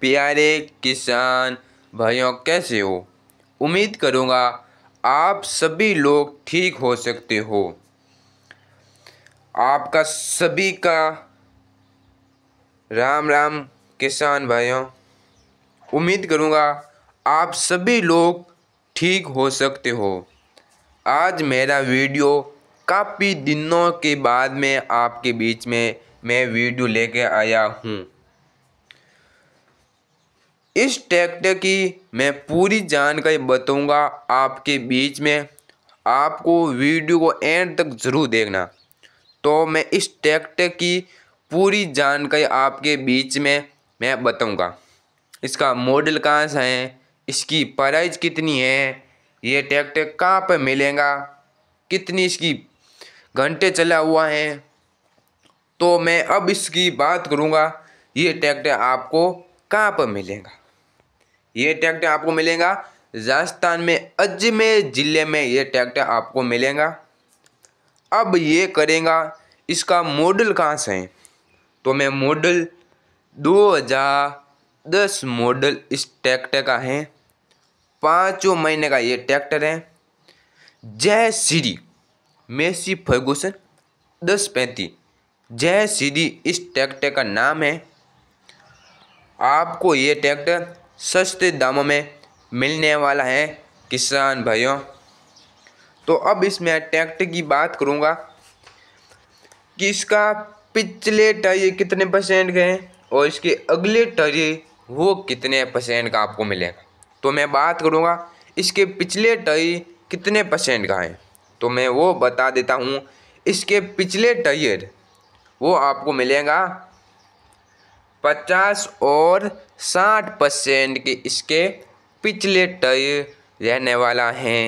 प्यारे किसान भाइयों कैसे हो उम्मीद करूँगा आप सभी लोग ठीक हो सकते हो आपका सभी का राम राम किसान भाइयों उम्मीद करूँगा आप सभी लोग ठीक हो सकते हो आज मेरा वीडियो काफ़ी दिनों के बाद में आपके बीच में मैं वीडियो लेके आया हूँ इस ट्रैक्टर की मैं पूरी जानकारी बताऊंगा आपके बीच में आपको वीडियो को एंड तक ज़रूर देखना तो मैं इस ट्रैक्टर की पूरी जानकारी आपके बीच में मैं बताऊंगा इसका मॉडल कहाँ सा है इसकी प्राइस कितनी है ये ट्रैक्टर कहाँ पर मिलेगा कितनी इसकी घंटे चला हुआ है तो मैं अब इसकी बात करूँगा ये ट्रैक्टर आपको कहाँ पर मिलेगा ये ट्रैक्टर आपको मिलेगा राजस्थान में अजमेर ज़िले में ये ट्रैक्टर आपको मिलेगा अब ये करेगा इसका मॉडल कहाँ से है तो मैं मॉडल 2010 मॉडल इस ट्रैक्टर का है पाँचों महीने का ये ट्रैक्टर है जय श्री मेसी फर्गूसन दस पैंतीस जय श्री इस ट्रैक्टर का नाम है आपको ये ट्रैक्टर सस्ते दामों में मिलने वाला है किसान भाइयों तो अब इसमें ट्रैक्टर की बात करूँगा कि इसका पिछले टायर कितने परसेंट का और इसके अगले टायर वो कितने परसेंट का आपको मिलेगा तो मैं बात करूँगा इसके पिछले टायर कितने परसेंट का है तो मैं वो बता देता हूँ इसके पिछले टायर वो आपको मिलेगा पचास और साठ परसेंट के इसके पिछले टय रहने वाला है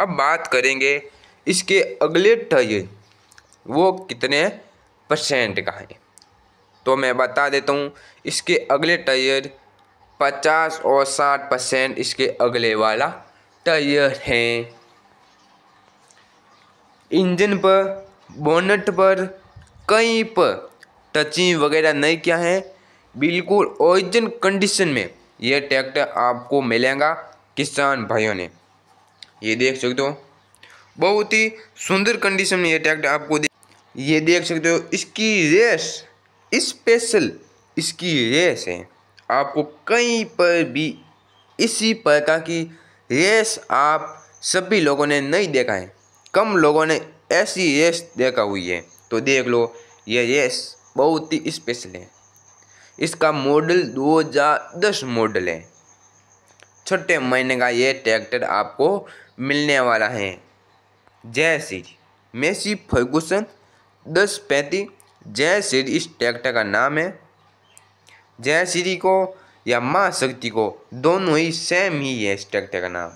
अब बात करेंगे इसके अगले टय वो कितने परसेंट का है तो मैं बता देता हूँ इसके अगले टायर पचास और साठ परसेंट इसके अगले वाला टायर है इंजन पर बोनट पर कहीं पर टचिंग वगैरह नहीं किया है बिल्कुल ओरिजिन कंडीशन में यह ट्रैक्टर आपको मिलेगा किसान भाइयों ने ये देख सकते हो बहुत ही सुंदर कंडीशन में यह ट्रैक्टर आपको दे ये देख सकते हो इसकी रेस स्पेशल इसकी रेस है आपको कहीं पर भी इसी प्रकार की रेस आप सभी लोगों ने नहीं देखा है कम लोगों ने ऐसी रेस देखा हुई है तो देख लो ये रेस बहुत ही स्पेशल है इसका मॉडल 2010 मॉडल है छठे महीने का ये ट्रैक्टर आपको मिलने वाला है जय श्री मेसी फर्गूसन दस पैंतीस जय श्री इस ट्रैक्टर का नाम है जय श्री को या माँ शक्ति को दोनों ही सेम ही है इस ट्रैक्टर का नाम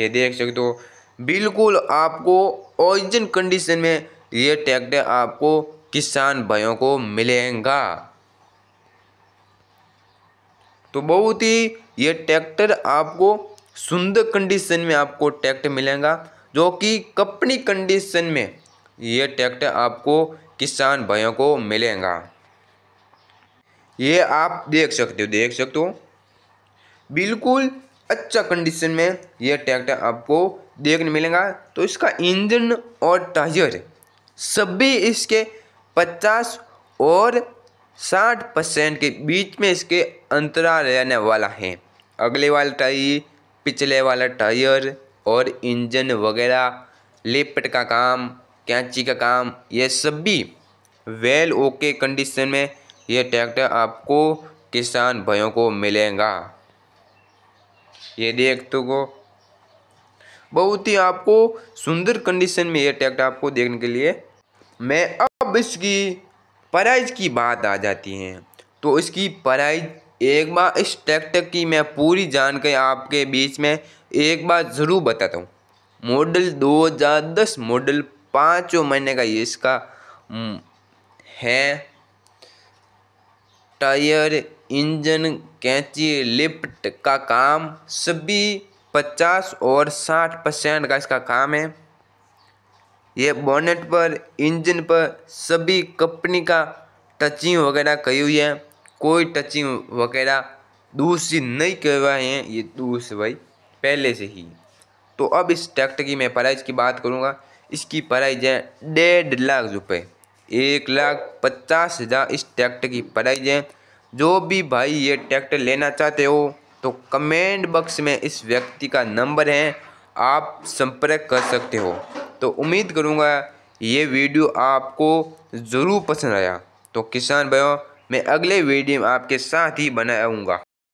ये देख सकते हो बिल्कुल आपको ओरिजिन कंडीशन में ये ट्रैक्टर आपको किसान भाइयों को मिलेगा तो बहुत ही ये ट्रैक्टर आपको सुंदर कंडीशन में आपको ट्रैक्टर मिलेगा जो कि कपनी कंडीशन में ये ट्रैक्टर आपको किसान भाइयों को मिलेगा ये आप देख सकते हो देख सकते हो बिल्कुल अच्छा कंडीशन में यह ट्रैक्टर आपको देखने मिलेगा तो इसका इंजन और टायर सभी इसके पचास और साठ परसेंट के बीच में इसके अंतराल रहने वाला है अगले वाला टायर पिछले वाला टायर और इंजन वगैरह लेपट का काम कैंची का काम ये सब भी वेल ओके कंडीशन में ये ट्रैक्टर आपको किसान भाइयों को मिलेगा ये देख तो को बहुत ही आपको सुंदर कंडीशन में ये ट्रैक्टर आपको देखने के लिए मैं अब अब इसकी प्राइज़ की बात आ जाती है तो इसकी प्राइज एक बार इस ट्रैक्टर की मैं पूरी जानकारी आपके बीच में एक बार ज़रूर बताता हूँ मॉडल 2010 मॉडल पाँचों महीने का ये इसका हम्म, है टायर इंजन कैंची लिफ्ट का काम सभी 50 और 60 परसेंट का इसका काम है ये बोनेट पर इंजन पर सभी कंपनी का टचिंग वगैरह कही हुई है कोई टचिंग वगैरह दूसरी नहीं करवाए हैं ये दूस भाई पहले से ही तो अब इस ट्रैक्टर की मैं प्राइस की बात करूँगा इसकी प्राइज है डेढ़ लाख रुपये एक लाख पचास हज़ार इस ट्रैक्टर की प्राइज है जो भी भाई ये ट्रैक्टर लेना चाहते हो तो कमेंट बॉक्स में इस व्यक्ति का नंबर है आप संपर्क कर सकते हो तो उम्मीद करूँगा ये वीडियो आपको ज़रूर पसंद आया तो किसान भाइयों मैं अगले वीडियो में आपके साथ ही बनाऊँगा